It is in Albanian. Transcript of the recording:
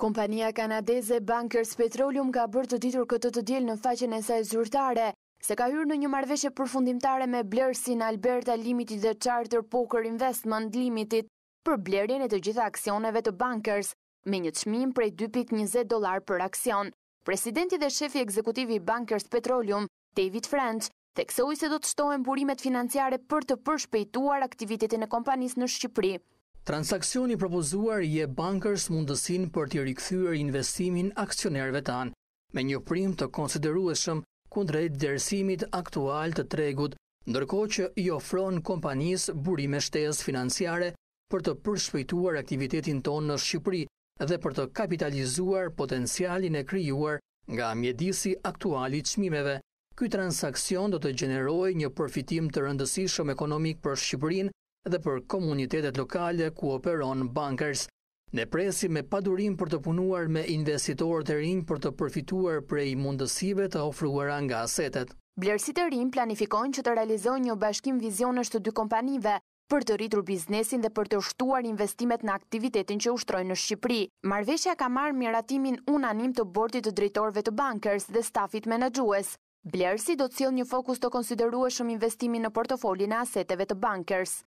Kompania kanadeze Bankers Petroleum ka bërë të ditur këtë të djelë në faqen e saj zyrtare, se ka hyrë në një marveshe përfundimtare me Blersin Alberta Limited dhe Charter Poker Investment Limited për blerjen e të gjitha aksioneve të bankers me një shmim prej 2.20 dolar për aksion. Presidenti dhe shefi ekzekutivi Bankers Petroleum, David French, teksoj se do të shtohen burimet financiare për të përshpejtuar aktivitetin e kompanis në Shqipëri. Transakcioni propozuar je bankers mundësin për të rikëthyër investimin aksionerve tanë, me një prim të konsiderueshëm kundrejt dërsimit aktual të tregut, ndërko që i ofron kompanis burime shtes financiare për të përshpejtuar aktivitetin tonë në Shqipëri dhe për të kapitalizuar potencialin e kryuar nga mjedisi aktualit qmimeve. Ky transakcion do të gjeneroj një përfitim të rëndësishëm ekonomik për Shqipërinë dhe për komunitetet lokale ku operon bankers. Ne presim me padurim për të punuar me investitorët e rinj për të përfituar prej mundësive të ofruara nga asetet. Blersi e rinj planifikojnë që të realizojnë një bashkim vizionesh të dy kompanive për të rritur biznesin dhe për të shtuar investimet në aktivitetin që ushtrojnë në Shqipëri. Marveshja ka marrë miratimin unanim të bordit të drejtorve të bankers dhe stafit menagjues. Blersi do të cilë një fokus të konsideru e shumë investimin në portofolin e aseteve të bankers.